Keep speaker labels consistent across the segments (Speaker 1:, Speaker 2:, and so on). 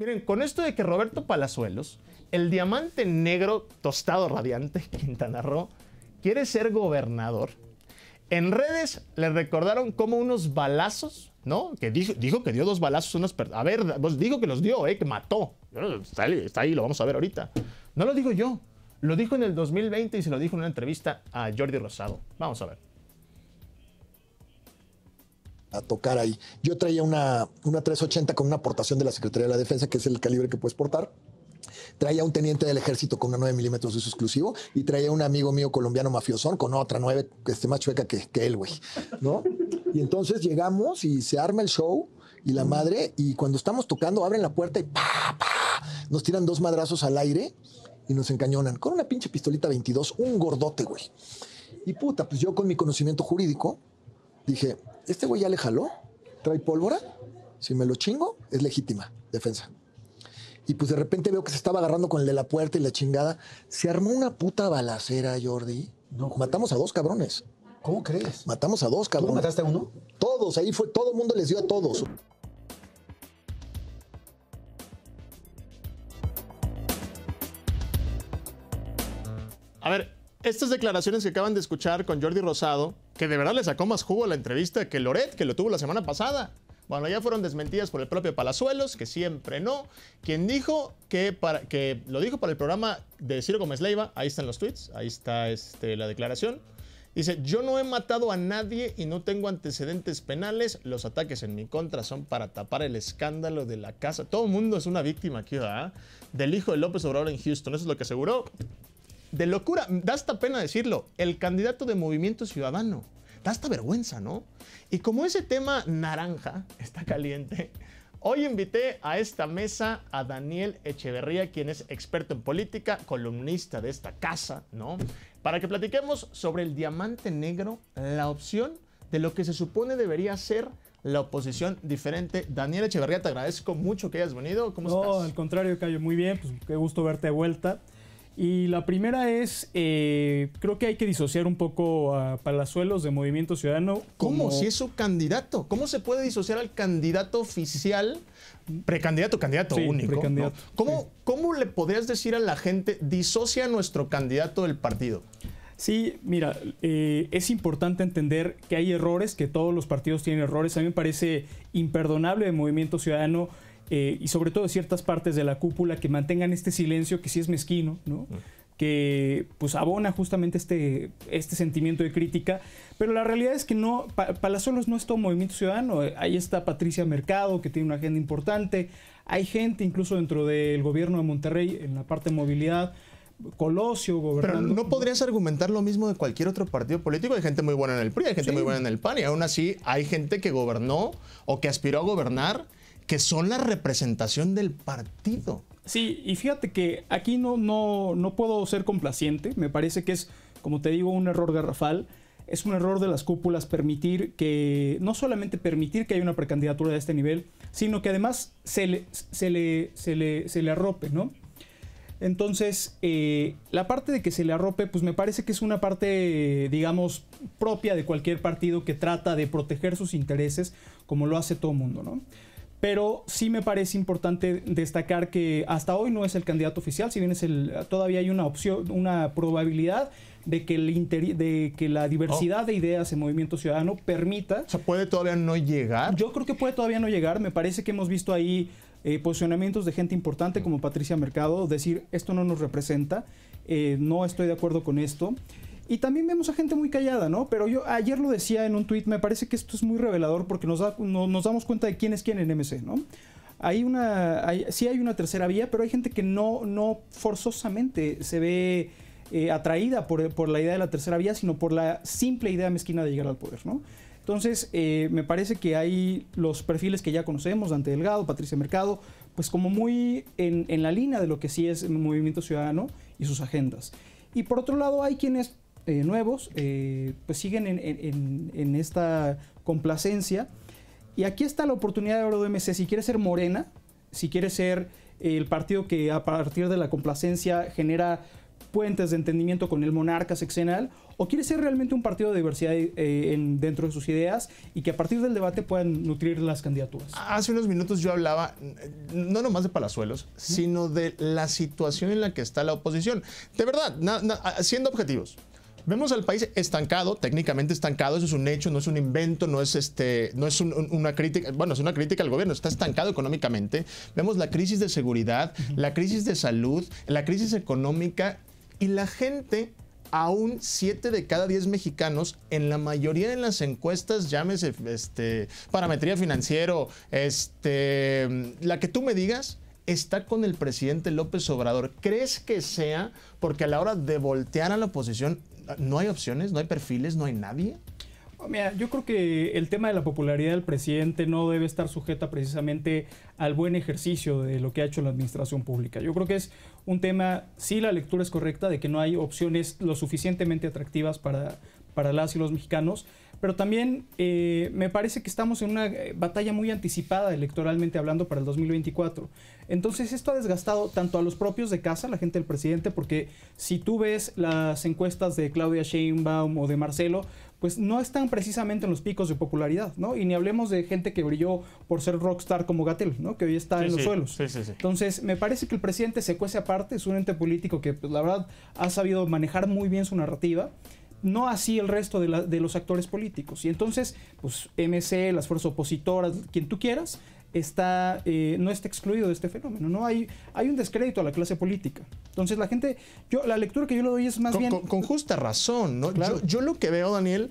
Speaker 1: Miren, con esto de que Roberto Palazuelos, el diamante negro tostado radiante, Quintana Roo, quiere ser gobernador. En redes le recordaron como unos balazos, ¿no? Que dijo, que dio dos balazos a unas A ver, pues, dijo digo que los dio, ¿eh? Que mató. está ahí, lo vamos a ver ahorita. No lo digo yo. Lo dijo en el 2020 y se lo dijo en una entrevista a Jordi Rosado. Vamos a ver a tocar ahí. Yo traía una, una 380 con una aportación de la Secretaría de la Defensa, que es el calibre que puedes portar. Traía un teniente del ejército con una 9 milímetros de su exclusivo y traía un amigo mío colombiano mafiosón con otra 9 que esté más chueca que, que él, güey. ¿No? Y entonces llegamos y se arma el show y la madre, y cuando estamos tocando, abren la puerta y pa, nos tiran dos madrazos al aire y nos encañonan con una pinche pistolita 22, un gordote, güey. Y puta, pues yo con mi conocimiento jurídico, dije, ¿este güey ya le jaló? ¿Trae pólvora? Si me lo chingo, es legítima defensa. Y pues de repente veo que se estaba agarrando con el de la puerta y la chingada. Se armó una puta balacera, Jordi. Matamos a dos cabrones. ¿Cómo crees? Matamos a dos cabrones. ¿Tú mataste a uno? Todos, ahí fue, todo el mundo les dio a todos. A ver, estas declaraciones que acaban de escuchar con Jordi Rosado, que de verdad le sacó más jugo a la entrevista que Loret, que lo tuvo la semana pasada. Bueno, ya fueron desmentidas por el propio Palazuelos, que siempre no. Quien dijo que, para, que lo dijo para el programa de Ciro Gómez Leiva, ahí están los tweets, ahí está este, la declaración. Dice, yo no he matado a nadie y no tengo antecedentes penales. Los ataques en mi contra son para tapar el escándalo de la casa. Todo el mundo es una víctima aquí, ¿verdad? Del hijo de López Obrador en Houston. Eso es lo que aseguró de locura, da hasta pena decirlo, el candidato de Movimiento Ciudadano. Da hasta vergüenza, ¿no? Y como ese tema naranja está caliente, Hoy invité a esta mesa a Daniel Echeverría, quien es experto en política, columnista de esta casa, ¿no? Para que platiquemos sobre el diamante negro, la opción de lo que se supone debería ser la oposición diferente. Daniel Echeverría, te agradezco mucho que hayas venido. ¿Cómo
Speaker 2: estás? No, al contrario, Cayo, muy bien. Pues qué gusto verte de vuelta. Y la primera es, eh, creo que hay que disociar un poco a Palazuelos de Movimiento Ciudadano. ¿Cómo? Si es su
Speaker 1: candidato. ¿Cómo se puede disociar al candidato oficial, precandidato, candidato único? Precandidato, ¿Cómo, le podrías decir a la gente, disocia a nuestro candidato del
Speaker 2: partido? Sí, mira, eh, es importante entender que hay errores, que todos los partidos tienen errores. A mí me parece imperdonable el Movimiento Ciudadano eh, y sobre todo ciertas partes de la cúpula que mantengan este silencio que sí es mezquino, mm. que pues abona justamente este, este sentimiento de crítica, pero la realidad es que no, pa Palazuelos no es todo movimiento ciudadano, ahí está Patricia Mercado que tiene una agenda importante, hay gente incluso dentro del gobierno de Monterrey en la parte de movilidad, Colosio gobernando. Pero
Speaker 1: no podrías argumentar lo mismo de cualquier otro partido político. Hay gente muy buena en el PRI, hay gente muy buena en el PAN y aún así hay gente que gobernó o que aspiró a gobernar que son la representación del
Speaker 2: partido. Sí, y fíjate que aquí no, no, no puedo ser complaciente, me parece que es, como te digo, un error garrafal es un error de las cúpulas permitir que, no solamente permitir que haya una precandidatura de este nivel, sino que además se le, se le, se le, arrope, ¿no? Entonces, eh, la parte de que se le arrope, pues me parece que es una parte, digamos, propia de cualquier partido que trata de proteger sus intereses, como lo hace todo mundo, ¿no? Pero sí me parece importante destacar que hasta hoy no es el candidato oficial, si bien es el, todavía hay una opción, una probabilidad de que, el de que la diversidad de ideas en Movimiento Ciudadano permita... O sea, ¿puede todavía no llegar? Yo creo que puede todavía no llegar. Me parece que hemos visto ahí eh, posicionamientos de gente importante como Patricia Mercado, decir, esto no nos representa, eh, no estoy de acuerdo con esto. Y también vemos a gente muy callada, ¿no? Pero yo ayer lo decía en un tweet, me parece que esto es muy revelador porque nos, nos damos cuenta de quién es quién en MC, ¿no? Hay una, sí hay una tercera vía, pero hay gente que no, no forzosamente se ve eh, atraída por, la idea de la tercera vía, sino por la simple idea mezquina de llegar al poder, ¿no? Entonces, eh, me parece que hay los perfiles que ya conocemos, Dante Delgado, Patricia Mercado, pues como muy en, en la línea de lo que sí es el movimiento ciudadano y sus agendas. Y por otro lado, hay quienes eh, nuevos, eh, pues siguen en, esta complacencia. Y aquí está la oportunidad de Oro MC. Si quiere ser morena, si quiere ser eh, el partido que a partir de la complacencia genera puentes de entendimiento con el monarca sexenal, o quiere ser realmente un partido de diversidad dentro de sus ideas y que a partir del debate puedan nutrir las candidaturas. Hace unos minutos yo hablaba no nomás de
Speaker 1: Palazuelos, sino de la situación en la que está la oposición. De verdad, siendo objetivos, Vemos al país estancado, técnicamente estancado, eso es un hecho, no es un invento, no es, este, no es una crítica, bueno, es una crítica al gobierno, está estancado económicamente. Vemos la crisis de seguridad, la crisis de salud, la crisis económica y la gente aún 7 de cada 10 mexicanos, en la mayoría de las encuestas, llámese este, parametría financiero, este, la que tú me digas, está con el presidente López Obrador. ¿Crees que sea porque a la hora de voltear a la oposición ¿No hay opciones? ¿No hay perfiles? ¿No hay nadie?
Speaker 2: Oh, yo creo que el tema de la popularidad del presidente no debe estar sujeta precisamente al buen ejercicio de lo que ha hecho la administración pública. Yo creo que es un tema, si la lectura es correcta, de que no hay opciones lo suficientemente atractivas para, para las y los mexicanos, pero también eh, me parece que estamos en una eh, batalla muy anticipada electoralmente hablando para el 2024. Entonces esto ha desgastado tanto a los propios de casa, la gente del presidente, porque si tú ves las encuestas de Claudia Sheinbaum o de Marcelo, pues no están precisamente en los picos de popularidad, ¿no? Y ni hablemos de gente que brilló por ser rockstar como Gatel, ¿no? Que hoy está en los suelos. Entonces, me parece que el presidente se cuece aparte, es un ente político que, pues, la verdad, ha sabido manejar muy bien su narrativa no así el resto de, los actores políticos. Y entonces, pues MC, las fuerzas opositoras, quien tú quieras, está, eh, no está excluido de este fenómeno. No hay, hay un descrédito a la clase política. Entonces la gente, yo la lectura que yo le doy es más bien... Con, justa razón, ¿no? Claro. Yo, lo que veo, Daniel,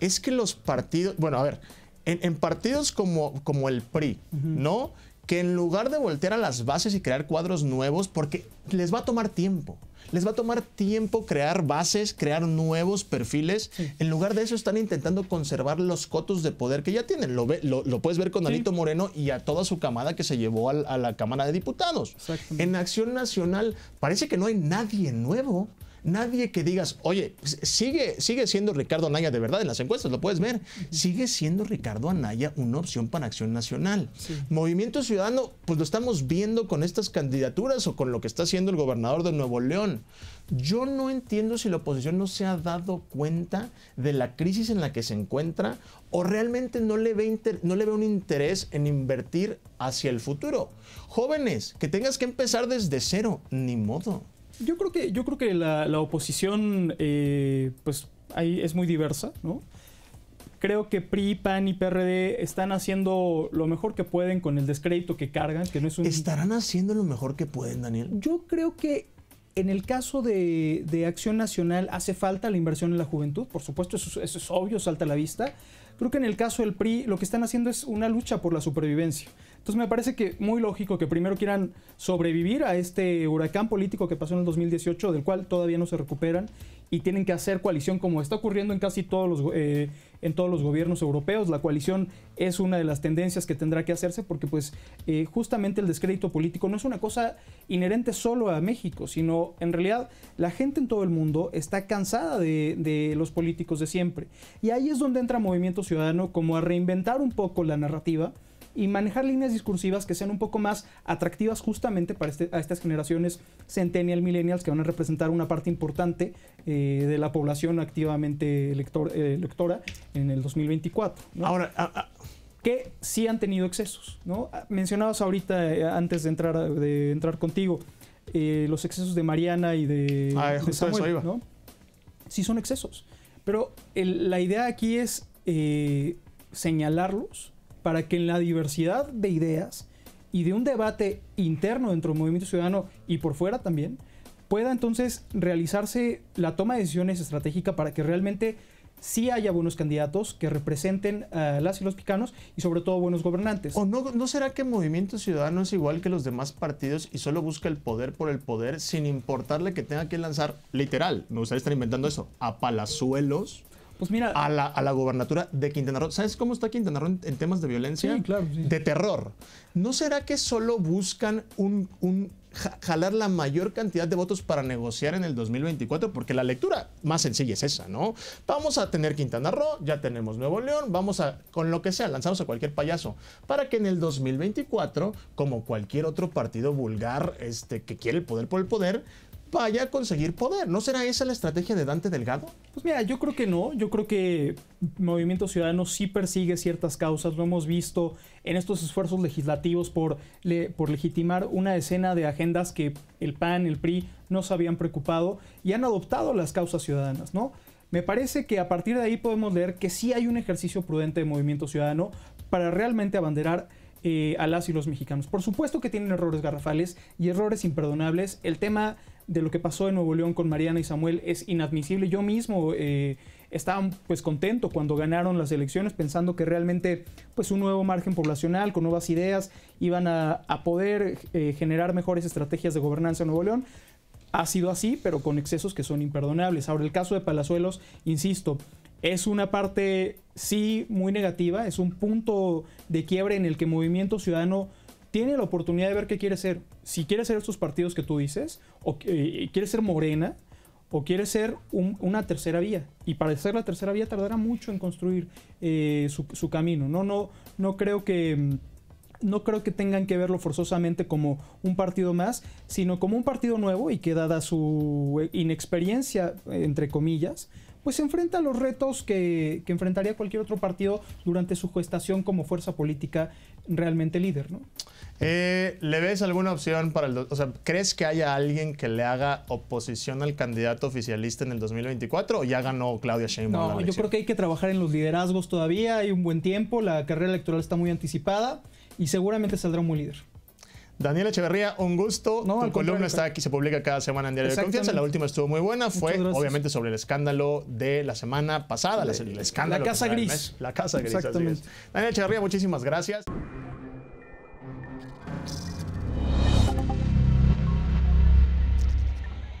Speaker 2: es que los partidos, bueno, a ver,
Speaker 1: en, partidos como, como el PRI, ¿no? que en lugar de voltear a las bases y crear cuadros nuevos, porque les va a tomar tiempo, les va a tomar tiempo crear bases, crear nuevos perfiles. En lugar de eso, están intentando conservar los cotos de poder que ya tienen. Lo, lo, puedes ver con sí. Moreno y a toda su camada que se llevó a, a la Cámara de Diputados. En Acción Nacional parece que no hay nadie nuevo nadie que digas, oye, pues, sigue, sigue siendo Ricardo Anaya de verdad en las encuestas, lo puedes ver, sigue siendo Ricardo Anaya una opción para Acción Nacional. Movimiento Ciudadano, pues lo estamos viendo con estas candidaturas o con lo que está haciendo el gobernador de Nuevo León. Yo no entiendo si la oposición no se ha dado cuenta de la crisis en la que se encuentra o realmente no le ve, no le ve un interés en invertir hacia el futuro. Jóvenes, que tengas que empezar desde cero, ni modo.
Speaker 2: Yo creo que, yo creo que la, oposición, eh, pues ahí es muy diversa, ¿no? Creo que PRI, PAN y PRD están haciendo lo mejor que pueden con el descrédito que cargan, que no es ¿Estarán haciendo lo mejor que pueden, Daniel? Yo creo que en el caso de, Acción Nacional hace falta la inversión en la juventud, por supuesto, eso, eso es obvio, salta a la vista Creo que en el caso del PRI lo que están haciendo es una lucha por la supervivencia. Entonces me parece que muy lógico que primero quieran sobrevivir a este huracán político que pasó en el 2018, del cual todavía no se recuperan, y tienen que hacer coalición como está ocurriendo en casi todos los, eh, en todos los gobiernos europeos. La coalición es una de las tendencias que tendrá que hacerse porque pues eh, justamente el descrédito político no es una cosa inherente solo a México, sino en realidad la gente en todo el mundo está cansada de, de los políticos de siempre. Y ahí es donde entran movimientos ciudadano como a reinventar un poco la narrativa y manejar líneas discursivas que sean un poco más atractivas justamente para este, a estas generaciones centennial, millennials, que van a representar una parte importante eh, de la población activamente elector, eh, electora en el 2024. Ahora, que sí han tenido excesos. ¿no? Ah, mencionabas ahorita, eh, antes de entrar, de entrar contigo, los excesos de Mariana y de, ah, de Samuel. Sí son excesos. Pero la idea aquí es eh, señalarlos para que en la diversidad de ideas y de un debate interno dentro del movimiento ciudadano y por fuera también, pueda entonces realizarse la toma de decisiones estratégica para que realmente sí haya buenos candidatos que representen a las y los picanos y sobre todo buenos gobernantes. ¿O no, no será que el Movimiento Ciudadano es igual que los demás partidos
Speaker 1: y solo busca el poder por el poder sin importarle que tenga que lanzar, literal, me gustaría estar inventando eso, a palazuelos pues mira. A la, gobernatura de Quintana Roo. ¿Sabes cómo está Quintana Roo en, temas de violencia? Sí, claro. De terror. ¿No será que solo buscan un, jalar la mayor cantidad de votos para negociar en el 2024, porque la lectura más sencilla es esa, ¿no? Vamos a tener Quintana Roo, ya tenemos Nuevo León, vamos a, con lo que sea, lanzamos a cualquier payaso, para que en el 2024, como cualquier otro partido
Speaker 2: vulgar este, que quiere el poder por el poder, vaya a conseguir poder. ¿No será esa la estrategia de Dante Delgado? Pues mira, yo creo que no. Yo creo que Movimiento Ciudadano sí persigue ciertas causas. Lo hemos visto en estos esfuerzos legislativos por, por legitimar una escena de agendas que el PAN, el PRI no se habían preocupado y han adoptado las causas ciudadanas, ¿no? Me parece que a partir de ahí podemos leer que sí hay un ejercicio prudente de Movimiento Ciudadano para realmente abanderar eh, a las y los mexicanos. Por supuesto que tienen errores garrafales y errores imperdonables. El tema de lo que pasó en Nuevo León con Mariana y Samuel es inadmisible. Yo mismo eh, estaba pues contento cuando ganaron las elecciones pensando que realmente pues un nuevo margen poblacional con nuevas ideas iban a, poder eh, generar mejores estrategias de gobernanza en Nuevo León. Ha sido así, pero con excesos que son imperdonables. Ahora, el caso de Palazuelos, insisto, es una parte sí muy negativa, es un punto de quiebre en el que Movimiento Ciudadano tiene la oportunidad de ver qué quiere ser. Si quiere ser estos partidos que tú dices, o eh, quiere ser Morena, o quiere ser una tercera vía. Y para ser la tercera vía tardará mucho en construir eh, su, su, camino. No, no, no creo que. Mm, no creo que tengan que verlo forzosamente como un partido más, sino como un partido nuevo y que dada su eh, inexperiencia, entre comillas, pues se enfrenta a los retos que, enfrentaría cualquier otro partido durante su gestación como fuerza política realmente líder, ¿no?
Speaker 1: Eh, ¿Le ves alguna opción para el... O sea, ¿crees que haya alguien que le haga oposición al candidato oficialista en el 2024 o ya ganó Claudia Sheinbaum? No, yo creo
Speaker 2: que hay que trabajar en los liderazgos todavía, hay un buen tiempo, la carrera electoral está muy anticipada y seguramente saldrá un líder. Daniel Echeverría,
Speaker 1: un gusto. No, tu columna está aquí, se publica cada semana en Diario de Confianza. La última estuvo muy buena, fue obviamente sobre el escándalo de la semana pasada, la, el escándalo. La Casa Gris. La Casa Gris.
Speaker 2: Daniela
Speaker 1: Echeverría, muchísimas gracias.